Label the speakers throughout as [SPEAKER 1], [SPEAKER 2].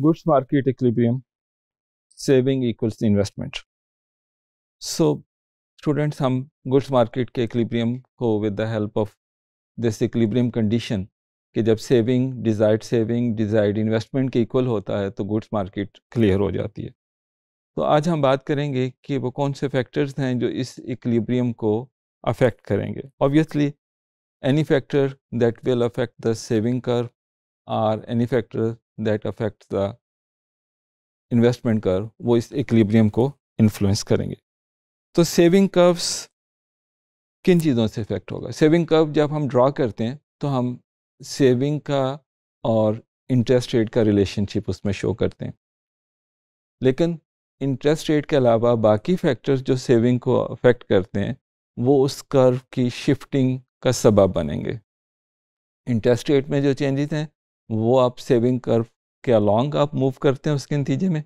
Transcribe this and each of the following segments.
[SPEAKER 1] goods market equilibrium, saving equals the investment. So, students हम goods market के equilibrium को with the help of this equilibrium condition कि जब saving desired saving desired investment के equal होता है तो goods market clear हो जाती है तो आज हम बात करेंगे कि वो कौन से फैक्टर्स हैं जो इस इक्लिब्रियम को अफेक्ट करेंगे obviously any factor that will affect the saving curve or any factor that affect the investment कर वो इस इक्लिब्रियम को इन्फ्लुएंस करेंगे तो सेविंग कर्व्स किन चीज़ों से इफेक्ट होगा सेविंग कर्व जब हम ड्रा करते हैं तो हम सेविंग का और इंटरेस्ट रेट का रिलेशनशिप उसमें शो करते हैं लेकिन इंटरेस्ट रेट के अलावा बाकी फैक्टर्स जो सेविंग को अफेक्ट करते हैं वो उस कर्व की शिफ्टिंग का सबब बनेंगे इंटरेस्ट रेट में जो चेंजेस हैं वो आप सेविंग कर के अलॉन्ग आप मूव करते हैं उसके नतीजे में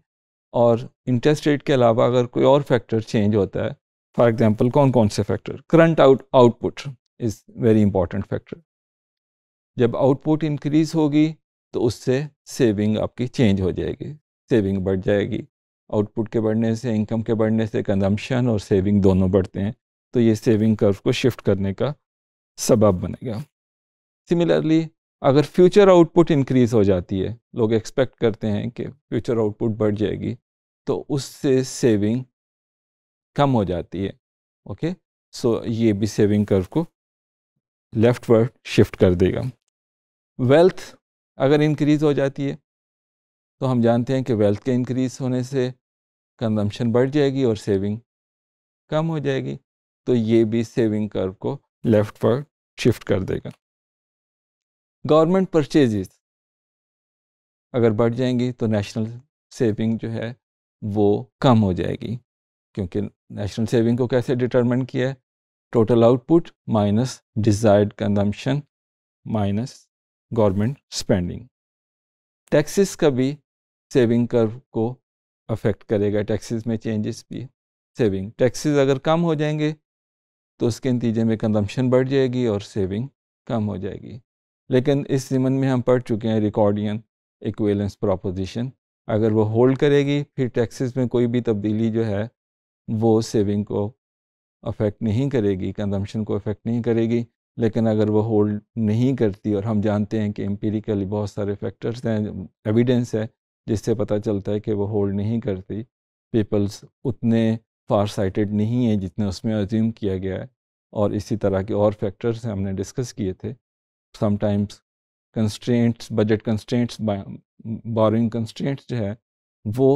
[SPEAKER 1] और इंटरेस्ट रेट के अलावा अगर कोई और फैक्टर चेंज होता है फॉर एग्जाम्पल कौन कौन से factor current out output is very important factor जब आउटपुट इंक्रीज़ होगी तो उससे सेविंग आपकी चेंज हो जाएगी सेविंग बढ़ जाएगी आउटपुट के बढ़ने से इनकम के बढ़ने से कंजम्पशन और सेविंग दोनों बढ़ते हैं तो ये सेविंग कर्व को शिफ्ट करने का सबब बनेगा सिमिलरली अगर फ्यूचर आउटपुट इंक्रीज़ हो जाती है लोग एक्सपेक्ट करते हैं कि फ्यूचर आउटपुट बढ़ जाएगी तो उससे सेविंग कम हो जाती है ओके सो ये भी सेविंग कर्व को लेफ्ट वर्ड शिफ्ट कर देगा वेल्थ अगर इंक्रीज़ हो जाती है तो हम जानते हैं कि वेल्थ के इंक्रीज़ होने से कंजम्पशन बढ़ जाएगी और सेविंग कम हो जाएगी तो ये भी सेविंग कर्व को लेफ्ट वर्ड शिफ्ट कर देगा गवर्नमेंट परचेजेस अगर बढ़ जाएंगी तो नेशनल सेविंग जो है वो कम हो जाएगी क्योंकि नेशनल सेविंग को कैसे डिटरमिन किया है total output minus desired consumption minus government spending taxes का भी सेविंग कर्व को अफेक्ट करेगा टैक्सेस में चेंजेस भी सेविंग टैक्सेस अगर कम हो जाएंगे तो उसके नतीजे में कंजम्पशन बढ़ जाएगी और सेविंग कम हो जाएगी लेकिन इस ज़मन में हम पढ़ चुके हैं रिकॉर्डियन इक्वेलेंस प्रोपोजिशन अगर वो होल्ड करेगी फिर टैक्सेस में कोई भी तब्दीली जो है वो सेविंग को अफेक्ट नहीं करेगी कंजम्पशन को अफेक्ट नहीं करेगी लेकिन अगर वो होल्ड नहीं करती और हम जानते हैं कि एम्पेरिकली बहुत सारे फैक्टर्स हैं एविडेंस है जिससे पता चलता है कि वो होल्ड नहीं करती पीपल्स उतने फार साइटेड नहीं है जितने उसमें अज्यूम किया गया है और इसी तरह के और फैक्टर्स हमने डिस्कस किए थे sometimes constraints budget constraints borrowing constraints जो है वो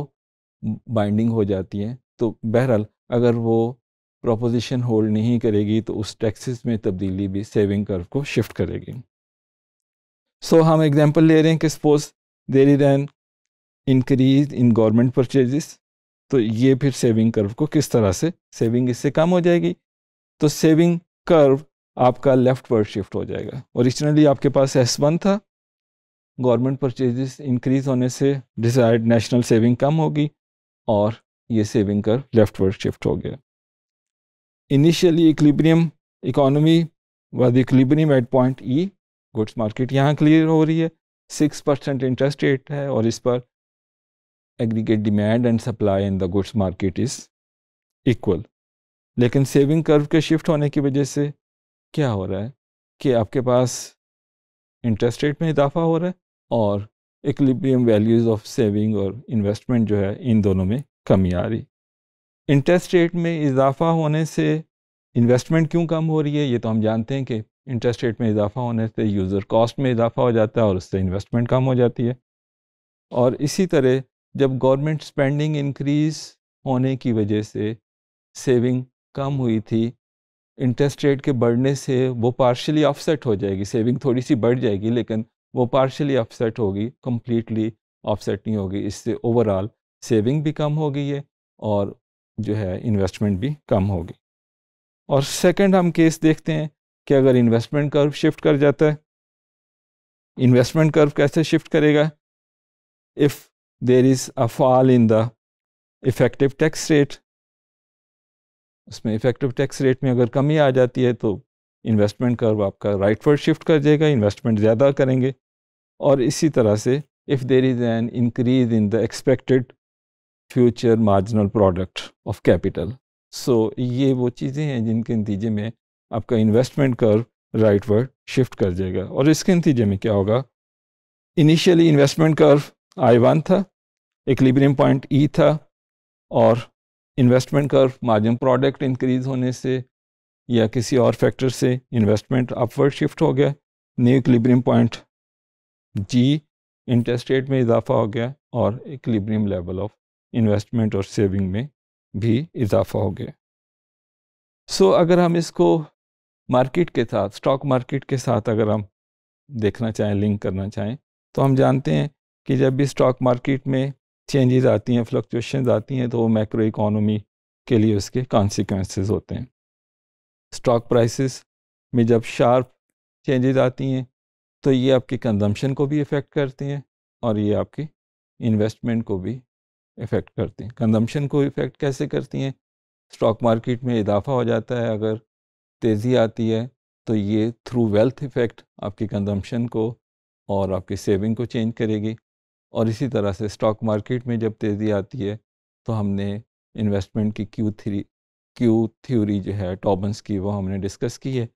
[SPEAKER 1] बाइंडिंग हो जाती है तो बहरहाल अगर वो प्रोपोजिशन होल्ड नहीं करेगी तो उस टैक्सेस में तब्दीली भी सेविंग कर्व को शिफ्ट करेगी सो so, हम एग्जांपल ले रहे हैं कि suppose there is an increase in government purchases तो ये फिर सेविंग कर्व को किस तरह से सेविंग इससे कम हो जाएगी तो सेविंग कर्व आपका लेफ्ट वर्ड शिफ्ट हो जाएगा ओरिजिनली आपके पास एस वन था गवर्नमेंट परचेजेस इंक्रीज होने से डिज़ायर्ड नेशनल सेविंग कम होगी और ये सेविंग कर लेफ्ट वर्ड शिफ्ट हो गया इनिशियली इक्लिब्रियम इकोनॉमी वाद equilibrium at point E goods market यहाँ क्लियर हो रही है सिक्स परसेंट इंटरेस्ट रेट है और इस पर aggregate demand and supply in the goods market is equal लेकिन सेविंग कर्व के शिफ्ट होने की वजह से क्या हो रहा है कि आपके पास इंटरेस्ट रेट में इजाफा हो रहा है और इक्लिब्रियम वैल्यूज़ ऑफ सेविंग और इन्वेस्टमेंट जो है इन दोनों में कमी आ रही इंटरेस्ट रेट में इजाफा होने से इन्वेस्टमेंट क्यों कम हो रही है ये तो हम जानते हैं कि इंटरेस्ट रेट में इजाफा होने से यूज़र कॉस्ट में इजाफा हो जाता है और उससे इन्वेस्टमेंट कम हो जाती है और इसी तरह जब गवर्नमेंट स्पेंडिंग इंक्रीज़ होने की वजह से सेविंग कम हुई थी इंटरेस्ट रेट के बढ़ने से वो पार्शली ऑफसेट हो जाएगी सेविंग थोड़ी सी बढ़ जाएगी लेकिन वो पार्शली ऑफसेट होगी कम्प्लीटली ऑफसेट नहीं होगी इससे ओवरऑल सेविंग भी कम हो गई है और जो है इन्वेस्टमेंट भी कम होगी और सेकंड हम केस देखते हैं कि अगर इन्वेस्टमेंट कर्व शिफ्ट कर जाता है इन्वेस्टमेंट कर्व कैसे शिफ्ट करेगा if there is a fall in the effective tax rate उसमें इफेक्टिव टैक्स रेट में अगर कमी आ जाती है तो इन्वेस्टमेंट कर्व आपका राइट फॉर शिफ्ट कर जाएगा इन्वेस्टमेंट ज़्यादा करेंगे और इसी तरह से if there is an increase in the expected future marginal product of capital so ये वो चीज़ें हैं जिनके नतीजे में आपका investment curve right word shift कर जाएगा और इसके नतीजे में क्या होगा initially investment curve I one था एक पॉइंट ई था और इन्वेस्टमेंट कर मार्जिन प्रोडक्ट इंक्रीज होने से या किसी और फैक्टर से इन्वेस्टमेंट अपवर्ड शिफ्ट हो गया new equilibrium point G interest rate में इजाफा हो गया और इक्लिब्रियम लेवल ऑफ इन्वेस्टमेंट और सेविंग में भी इजाफा हो गया सो so, अगर हम इसको मार्केट के साथ स्टॉक मार्केट के साथ अगर हम देखना चाहें लिंक करना चाहें तो हम जानते हैं कि जब भी स्टॉक मार्केट में चेंजेस आती हैं फ्लक्चुएशन आती हैं तो वो मैक्रो इकोनॉमी के लिए उसके कॉन्सिक्वेंसेस होते हैं स्टॉक प्राइसेस में जब शार्प चेंजेस आती हैं तो ये आपके कंजम्पशन को भी इफ़ेक्ट करती हैं और ये आपकी इन्वेस्टमेंट को भी इफ़ेक्ट करती हैं कंजम्पशन को इफ़ेक्ट कैसे करती हैं स्टॉक मार्केट में इजाफा हो जाता है अगर तेज़ी आती है तो ये थ्रू वेल्थ इफ़ेक्ट आपकी कंजम्पशन को और आपकी सेविंग को चेंज करेगी और इसी तरह से स्टॉक मार्केट में जब तेज़ी आती है तो हमने इन्वेस्टमेंट की क्यू थ्री क्यू थ्योरी जो है टॉबन्स की वो हमने डिस्कस की है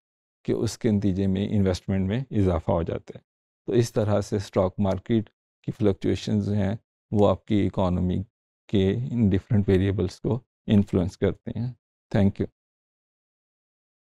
[SPEAKER 1] कि उसके नतीजे में इन्वेस्टमेंट में इजाफा हो जाता है तो इस तरह से स्टॉक मार्केट की फ्लक्चुएशन जो हैं वो आपकी इकॉनमी के इन डिफरेंट वेरिएबल्स को इन्फ्लुएंस करते हैं थैंक यू